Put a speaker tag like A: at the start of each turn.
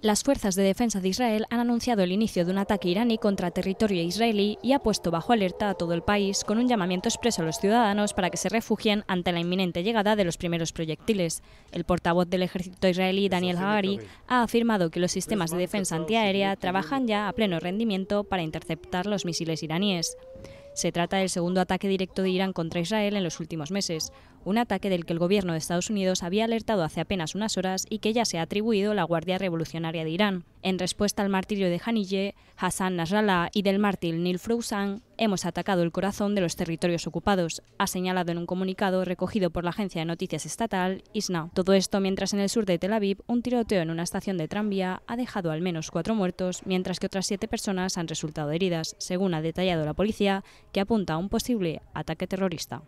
A: Las fuerzas de defensa de Israel han anunciado el inicio de un ataque iraní contra territorio israelí y ha puesto bajo alerta a todo el país con un llamamiento expreso a los ciudadanos para que se refugien ante la inminente llegada de los primeros proyectiles. El portavoz del ejército israelí, Daniel Hagari, ha afirmado que los sistemas de pues, defensa antiaérea trabajan ya a pleno rendimiento para interceptar los misiles iraníes. Se trata del segundo ataque directo de Irán contra Israel en los últimos meses, un ataque del que el gobierno de Estados Unidos había alertado hace apenas unas horas y que ya se ha atribuido la Guardia Revolucionaria de Irán. En respuesta al martirio de Hanille, Hassan Nasrallah y del mártir Nil hemos atacado el corazón de los territorios ocupados, ha señalado en un comunicado recogido por la agencia de noticias estatal ISNA. Todo esto mientras en el sur de Tel Aviv un tiroteo en una estación de tranvía ha dejado al menos cuatro muertos, mientras que otras siete personas han resultado heridas, según ha detallado la policía, que apunta a un posible ataque terrorista.